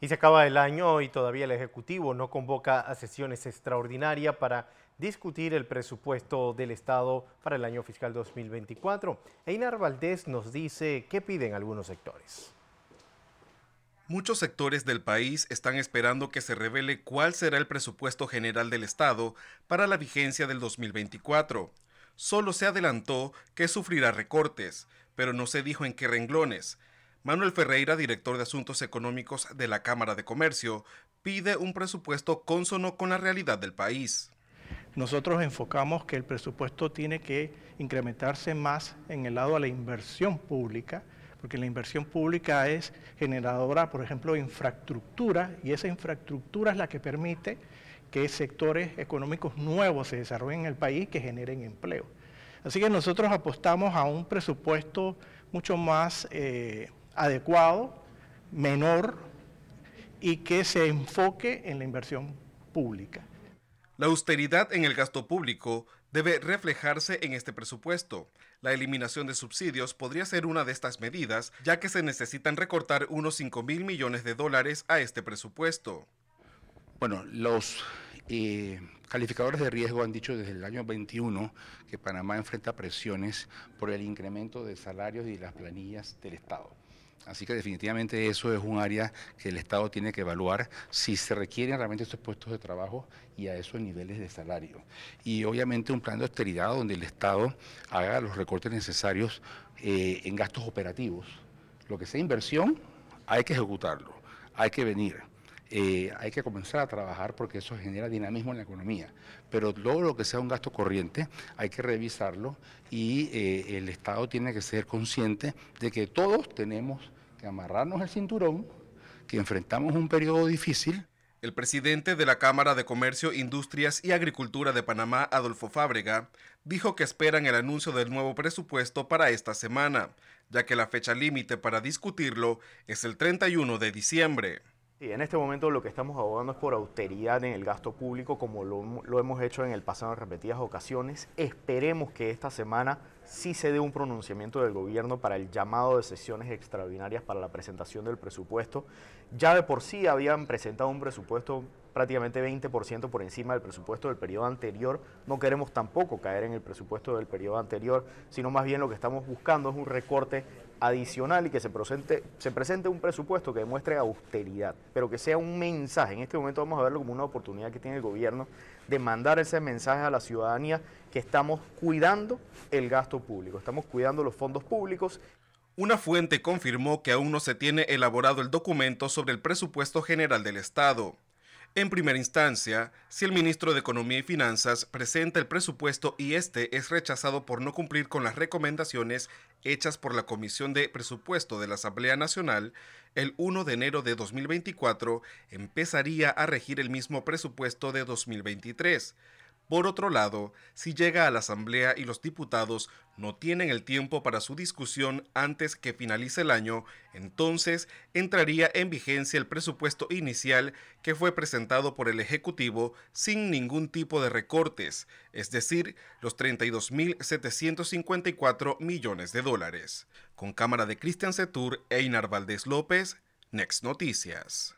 Y se acaba el año y todavía el Ejecutivo no convoca a sesiones extraordinarias para discutir el presupuesto del Estado para el año fiscal 2024. Einar Valdés nos dice qué piden algunos sectores. Muchos sectores del país están esperando que se revele cuál será el presupuesto general del Estado para la vigencia del 2024. Solo se adelantó que sufrirá recortes, pero no se dijo en qué renglones, Manuel Ferreira, director de Asuntos Económicos de la Cámara de Comercio, pide un presupuesto consono con la realidad del país. Nosotros enfocamos que el presupuesto tiene que incrementarse más en el lado de la inversión pública, porque la inversión pública es generadora, por ejemplo, de infraestructura, y esa infraestructura es la que permite que sectores económicos nuevos se desarrollen en el país que generen empleo. Así que nosotros apostamos a un presupuesto mucho más eh, adecuado, menor y que se enfoque en la inversión pública. La austeridad en el gasto público debe reflejarse en este presupuesto. La eliminación de subsidios podría ser una de estas medidas, ya que se necesitan recortar unos 5 mil millones de dólares a este presupuesto. Bueno, los eh, calificadores de riesgo han dicho desde el año 21 que Panamá enfrenta presiones por el incremento de salarios y las planillas del Estado. Así que definitivamente eso es un área que el Estado tiene que evaluar si se requieren realmente estos puestos de trabajo y a esos niveles de salario. Y obviamente un plan de austeridad donde el Estado haga los recortes necesarios eh, en gastos operativos. Lo que sea inversión, hay que ejecutarlo, hay que venir. Eh, hay que comenzar a trabajar porque eso genera dinamismo en la economía. Pero luego lo que sea un gasto corriente hay que revisarlo y eh, el Estado tiene que ser consciente de que todos tenemos que amarrarnos el cinturón, que enfrentamos un periodo difícil. El presidente de la Cámara de Comercio, Industrias y Agricultura de Panamá, Adolfo Fábrega, dijo que esperan el anuncio del nuevo presupuesto para esta semana, ya que la fecha límite para discutirlo es el 31 de diciembre en este momento lo que estamos abogando es por austeridad en el gasto público, como lo, lo, hemos hecho en el pasado en repetidas ocasiones. Esperemos que esta semana sí se dé un pronunciamiento del gobierno para el llamado de sesiones extraordinarias para la presentación del presupuesto. Ya de por sí habían presentado un presupuesto prácticamente 20% por encima del presupuesto del periodo anterior. No queremos tampoco caer en el presupuesto del periodo anterior, sino más bien lo que estamos buscando es un recorte adicional y que se presente, se presente un presupuesto que demuestre austeridad, pero que sea un mensaje. En este momento vamos a verlo como una oportunidad que tiene el gobierno de mandar ese mensaje a la ciudadanía que estamos cuidando el gasto público, estamos cuidando los fondos públicos una fuente confirmó que aún no se tiene elaborado el documento sobre el presupuesto general del Estado. En primera instancia, si el ministro de Economía y Finanzas presenta el presupuesto y este es rechazado por no cumplir con las recomendaciones hechas por la Comisión de Presupuesto de la Asamblea Nacional, el 1 de enero de 2024 empezaría a regir el mismo presupuesto de 2023. Por otro lado, si llega a la Asamblea y los diputados no tienen el tiempo para su discusión antes que finalice el año, entonces entraría en vigencia el presupuesto inicial que fue presentado por el Ejecutivo sin ningún tipo de recortes, es decir, los 32.754 millones de dólares. Con cámara de Cristian e Inar Valdés López, Next Noticias.